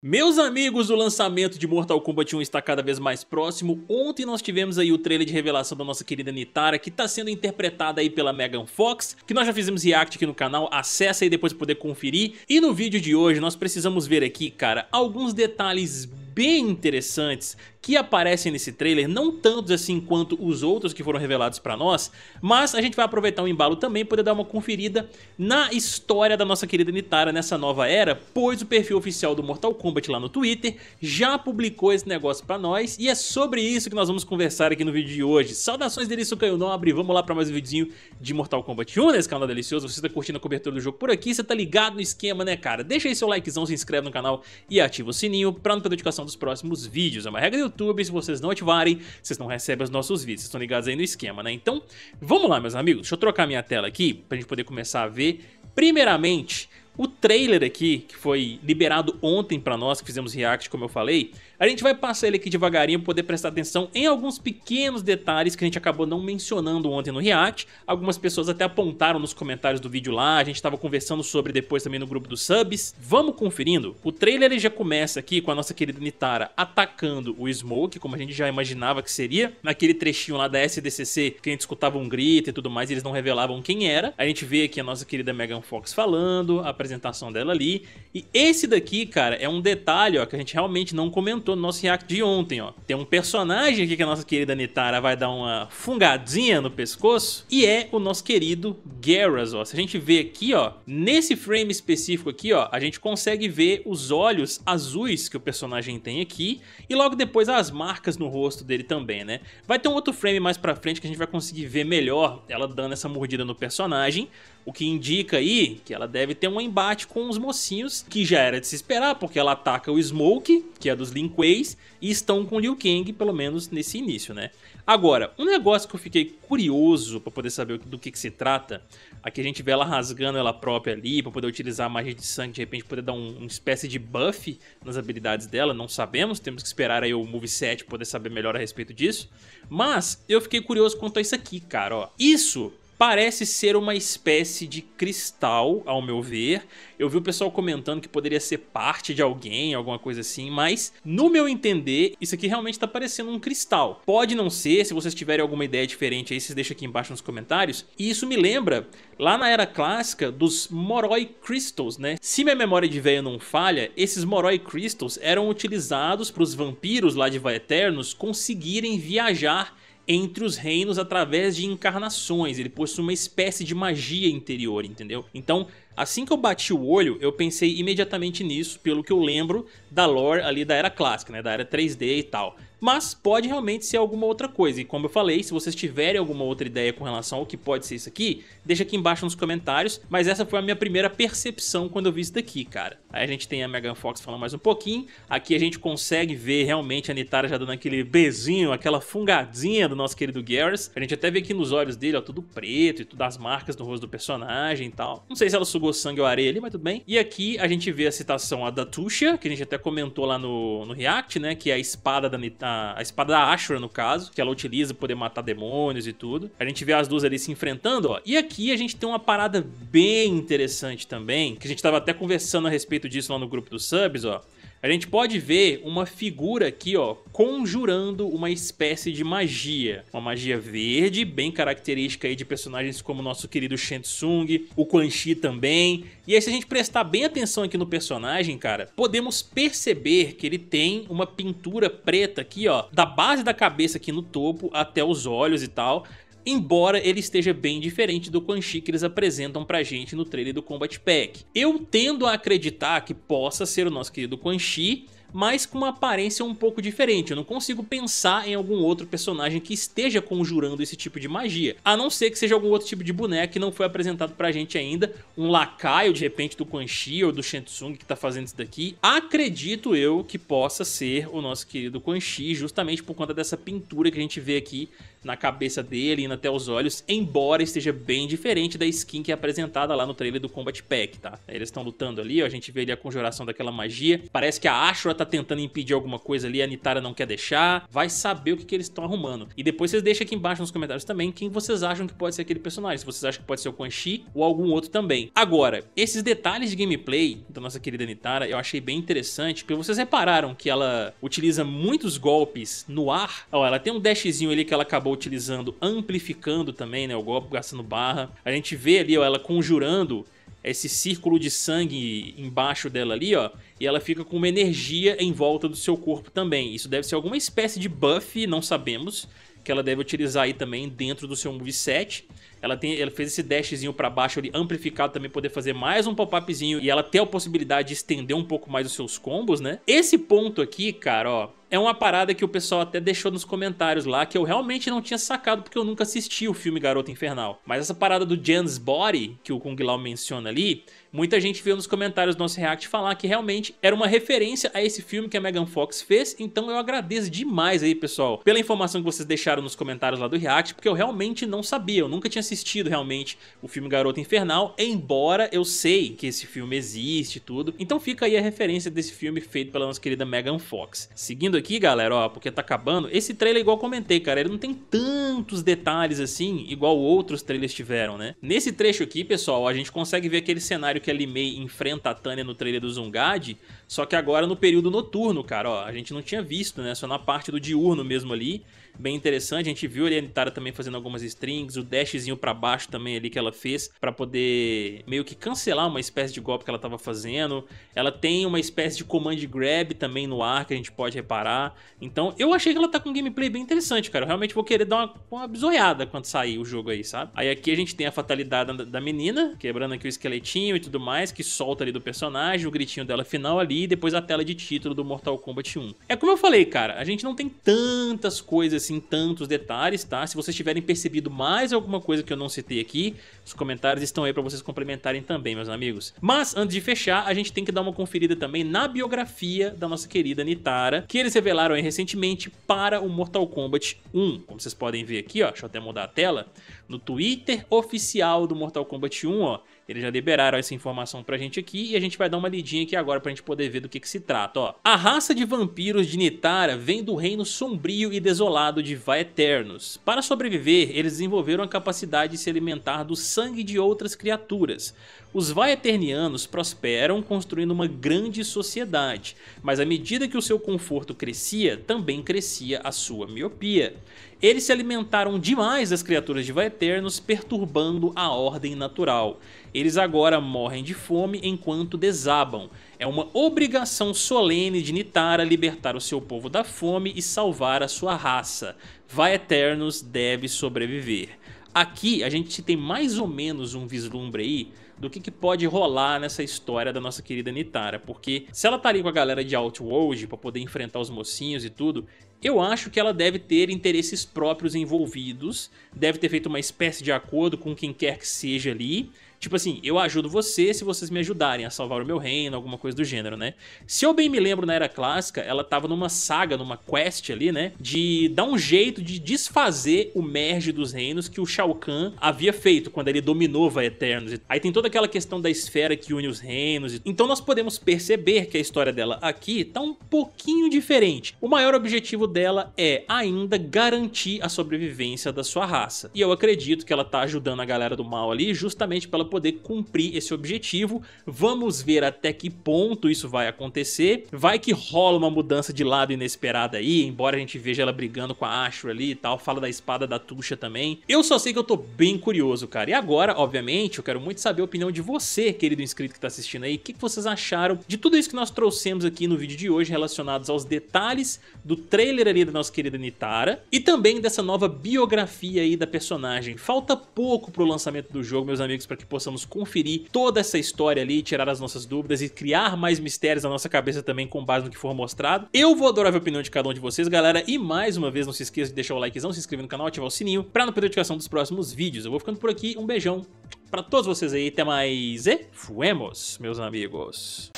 Meus amigos, o lançamento de Mortal Kombat 1 está cada vez mais próximo. Ontem nós tivemos aí o trailer de revelação da nossa querida Nitara, que está sendo interpretada aí pela Megan Fox, que nós já fizemos react aqui no canal, acessa aí depois para poder conferir. E no vídeo de hoje nós precisamos ver aqui, cara, alguns detalhes bem interessantes que aparecem nesse trailer, não tantos assim quanto os outros que foram revelados pra nós, mas a gente vai aproveitar o embalo também para poder dar uma conferida na história da nossa querida Nitara nessa nova era, pois o perfil oficial do Mortal Kombat lá no Twitter já publicou esse negócio pra nós e é sobre isso que nós vamos conversar aqui no vídeo de hoje. Saudações delícia, eu Caio Nobre, vamos lá pra mais um videozinho de Mortal Kombat 1 nesse canal delicioso, você tá curtindo a cobertura do jogo por aqui, você tá ligado no esquema né cara? Deixa aí seu likezão, se inscreve no canal e ativa o sininho pra não perder notificação dos próximos vídeos. É uma regra do YouTube, se vocês não ativarem, vocês não recebem os nossos vídeos. Vocês estão ligados aí no esquema, né? Então, vamos lá, meus amigos. Deixa eu trocar minha tela aqui pra gente poder começar a ver. Primeiramente, o trailer aqui, que foi liberado ontem pra nós, que fizemos react, como eu falei, a gente vai passar ele aqui devagarinho para poder prestar atenção em alguns pequenos detalhes que a gente acabou não mencionando ontem no React. Algumas pessoas até apontaram nos comentários do vídeo lá, a gente estava conversando sobre depois também no grupo dos subs. Vamos conferindo? O trailer ele já começa aqui com a nossa querida Nitara atacando o Smoke, como a gente já imaginava que seria. Naquele trechinho lá da SDCC que a gente escutava um grito e tudo mais, e eles não revelavam quem era. A gente vê aqui a nossa querida Megan Fox falando, a apresentação dela ali. E esse daqui, cara, é um detalhe ó, que a gente realmente não comentou comentou no nosso react de ontem, ó. Tem um personagem aqui que a nossa querida Nitara vai dar uma fungadinha no pescoço e é o nosso querido Garrus, ó. Se a gente vê aqui, ó, nesse frame específico aqui, ó, a gente consegue ver os olhos azuis que o personagem tem aqui e logo depois as marcas no rosto dele também, né? Vai ter um outro frame mais pra frente que a gente vai conseguir ver melhor ela dando essa mordida no personagem, o que indica aí que ela deve ter um embate com os mocinhos, que já era de se esperar, porque ela ataca o Smoke, que é dos Link Quays e estão com Liu Kang, pelo menos nesse início, né? Agora, um negócio que eu fiquei curioso para poder saber do que, que, se trata, aqui a gente vê ela rasgando ela própria ali, para poder utilizar a magia de sangue, de repente poder dar um, uma espécie de buff nas habilidades dela, não sabemos, temos que esperar aí o moveset poder saber melhor a respeito disso. Mas, eu fiquei curioso quanto a isso aqui, cara, ó. Isso Parece ser uma espécie de cristal, ao meu ver. Eu vi o pessoal comentando que poderia ser parte de alguém, alguma coisa assim, mas no meu entender, isso aqui realmente está parecendo um cristal. Pode não ser, se vocês tiverem alguma ideia diferente aí, vocês deixam aqui embaixo nos comentários. E isso me lembra, lá na era clássica, dos Moroi Crystals, né? Se minha memória de velho não falha, esses Moroi Crystals eram utilizados para os vampiros lá de Vaeternos conseguirem viajar entre os reinos através de encarnações. Ele possui uma espécie de magia interior, entendeu? Então, assim que eu bati o olho, eu pensei imediatamente nisso, pelo que eu lembro da lore ali da era clássica, né? Da era 3D e tal mas pode realmente ser alguma outra coisa. E como eu falei, se vocês tiverem alguma outra ideia com relação ao que pode ser isso aqui, deixa aqui embaixo nos comentários, mas essa foi a minha primeira percepção quando eu vi isso daqui, cara. Aí a gente tem a Megan Fox falando mais um pouquinho, aqui a gente consegue ver realmente a Nitara já dando aquele bezinho, aquela fungadinha do nosso querido Garrus. A gente até vê aqui nos olhos dele, ó, tudo preto e tudo as marcas no rosto do personagem e tal. Não sei se ela sugou sangue ou areia ali, mas tudo bem. E aqui a gente vê a citação a da Tusha, que a gente até comentou lá no, no React, né, que é a espada da Nitara a, a espada da Ashura, no caso, que ela utiliza para poder matar demônios e tudo. A gente vê as duas ali se enfrentando, ó. E aqui a gente tem uma parada bem interessante também, que a gente tava até conversando a respeito disso lá no grupo dos subs, ó a gente pode ver uma figura aqui, ó, conjurando uma espécie de magia. Uma magia verde, bem característica aí de personagens como o nosso querido Shensung, o Quan Chi também. E aí se a gente prestar bem atenção aqui no personagem, cara, podemos perceber que ele tem uma pintura preta aqui, ó, da base da cabeça aqui no topo até os olhos e tal, embora ele esteja bem diferente do Quan Chi que eles apresentam pra gente no trailer do Combat Pack. Eu tendo a acreditar que possa ser o nosso querido Quan Chi, mas com uma aparência um pouco diferente. Eu não consigo pensar em algum outro personagem que esteja conjurando esse tipo de magia, a não ser que seja algum outro tipo de boneco que não foi apresentado pra gente ainda, um lacaio de repente do Quan Chi ou do Shensung que tá fazendo isso daqui. Acredito eu que possa ser o nosso querido Quan Chi, justamente por conta dessa pintura que a gente vê aqui na cabeça dele, indo até os olhos, embora esteja bem diferente da skin que é apresentada lá no trailer do Combat Pack, tá? Eles estão lutando ali, ó, a gente vê ali a conjuração daquela magia, parece que a Ashura tá tentando impedir alguma coisa ali, a Nitara não quer deixar, vai saber o que, que eles estão arrumando. E depois vocês deixam aqui embaixo nos comentários também quem vocês acham que pode ser aquele personagem, se vocês acham que pode ser o Quan Chi ou algum outro também. Agora, esses detalhes de gameplay da nossa querida Nitara eu achei bem interessante, porque vocês repararam que ela utiliza muitos golpes no ar, ó, ela tem um dashzinho ali que ela acabou acabou utilizando, amplificando também né, o golpe, gastando barra. A gente vê ali ó, ela conjurando esse círculo de sangue embaixo dela ali, ó, e ela fica com uma energia em volta do seu corpo também. Isso deve ser alguma espécie de buff, não sabemos, que ela deve utilizar aí também dentro do seu moveset ela, tem, ela fez esse dashzinho para baixo ali, amplificado também, poder fazer mais um pop-upzinho e ela ter a possibilidade de estender um pouco mais os seus combos, né? Esse ponto aqui, cara, ó, é uma parada que o pessoal até deixou nos comentários lá, que eu realmente não tinha sacado porque eu nunca assisti o filme Garota Infernal. Mas essa parada do Jan's Body, que o Kung Lao menciona ali, muita gente veio nos comentários do nosso react falar que realmente era uma referência a esse filme que a Megan Fox fez, então eu agradeço demais aí, pessoal, pela informação que vocês deixaram nos comentários lá do react, porque eu realmente não sabia, eu nunca tinha assistido realmente o filme Garota Infernal, embora eu sei que esse filme existe e tudo. Então fica aí a referência desse filme feito pela nossa querida Megan Fox. Seguindo aqui, galera, ó, porque tá acabando, esse trailer igual comentei, cara, ele não tem tantos detalhes assim, igual outros trailers tiveram, né? Nesse trecho aqui, pessoal, a gente consegue ver aquele cenário que a Limei enfrenta a Tânia no trailer do Zungad, só que agora no período noturno, cara, ó, a gente não tinha visto, né? Só na parte do diurno mesmo ali, bem interessante, a gente viu ali a Nitara também fazendo algumas strings, o Dashzinho para baixo também ali que ela fez para poder meio que cancelar uma espécie de golpe que ela tava fazendo. Ela tem uma espécie de command grab também no ar que a gente pode reparar. Então, eu achei que ela tá com um gameplay bem interessante, cara. Eu realmente vou querer dar uma, uma bisoiada quando sair o jogo aí, sabe? Aí aqui a gente tem a fatalidade da, da menina, quebrando aqui o esqueletinho e tudo mais, que solta ali do personagem, o gritinho dela final ali e depois a tela de título do Mortal Kombat 1. É como eu falei, cara, a gente não tem tantas coisas assim, tantos detalhes, tá? Se vocês tiverem percebido mais alguma coisa que eu não citei aqui. Os comentários estão aí para vocês complementarem também, meus amigos. Mas antes de fechar, a gente tem que dar uma conferida também na biografia da nossa querida Nitara, que eles revelaram recentemente para o Mortal Kombat 1. Como vocês podem ver aqui, ó, deixa eu até mudar a tela, no Twitter oficial do Mortal Kombat 1, ó, eles já liberaram essa informação pra gente aqui e a gente vai dar uma lidinha aqui agora pra gente poder ver do que, que se trata, ó. A raça de vampiros de Nitara vem do reino sombrio e desolado de Vaeternos. Para sobreviver, eles desenvolveram a capacidade de se alimentar do sangue de outras criaturas, os vaeternianos prosperam construindo uma grande sociedade, mas à medida que o seu conforto crescia, também crescia a sua miopia. Eles se alimentaram demais das criaturas de Vaeternos, perturbando a ordem natural. Eles agora morrem de fome enquanto desabam. É uma obrigação solene de Nitara libertar o seu povo da fome e salvar a sua raça. Vaeternos deve sobreviver. Aqui a gente tem mais ou menos um vislumbre aí do que, que pode rolar nessa história da nossa querida Nitara, porque se ela tá ali com a galera de Outworld para poder enfrentar os mocinhos e tudo, eu acho que ela deve ter interesses próprios envolvidos, deve ter feito uma espécie de acordo com quem quer que seja ali, Tipo assim, eu ajudo você se vocês me ajudarem a salvar o meu reino, alguma coisa do gênero, né? Se eu bem me lembro na era clássica, ela tava numa saga, numa quest ali, né? De dar um jeito de desfazer o merge dos reinos que o Shao Kahn havia feito quando ele dominou Vaeternos. Aí tem toda aquela questão da esfera que une os reinos. Então nós podemos perceber que a história dela aqui tá um pouquinho diferente. O maior objetivo dela é ainda garantir a sobrevivência da sua raça. E eu acredito que ela tá ajudando a galera do mal ali justamente pela poder cumprir esse objetivo. Vamos ver até que ponto isso vai acontecer. Vai que rola uma mudança de lado inesperada aí, embora a gente veja ela brigando com a Ashura ali e tal, fala da espada da Tuxa também. Eu só sei que eu tô bem curioso, cara. E agora, obviamente, eu quero muito saber a opinião de você, querido inscrito que tá assistindo aí. O que, vocês acharam de tudo isso que nós trouxemos aqui no vídeo de hoje relacionados aos detalhes do trailer ali da nossa querida Nitara e também dessa nova biografia aí da personagem. Falta pouco pro lançamento do jogo, meus amigos, para que possamos conferir toda essa história ali, tirar as nossas dúvidas e criar mais mistérios na nossa cabeça também com base no que for mostrado. Eu vou adorar ver a opinião de cada um de vocês, galera, e mais uma vez não se esqueça de deixar o likezão, se inscrever no canal, ativar o sininho para não perder a notificação dos próximos vídeos. Eu vou ficando por aqui, um beijão para todos vocês aí, até mais e fuemos, meus amigos.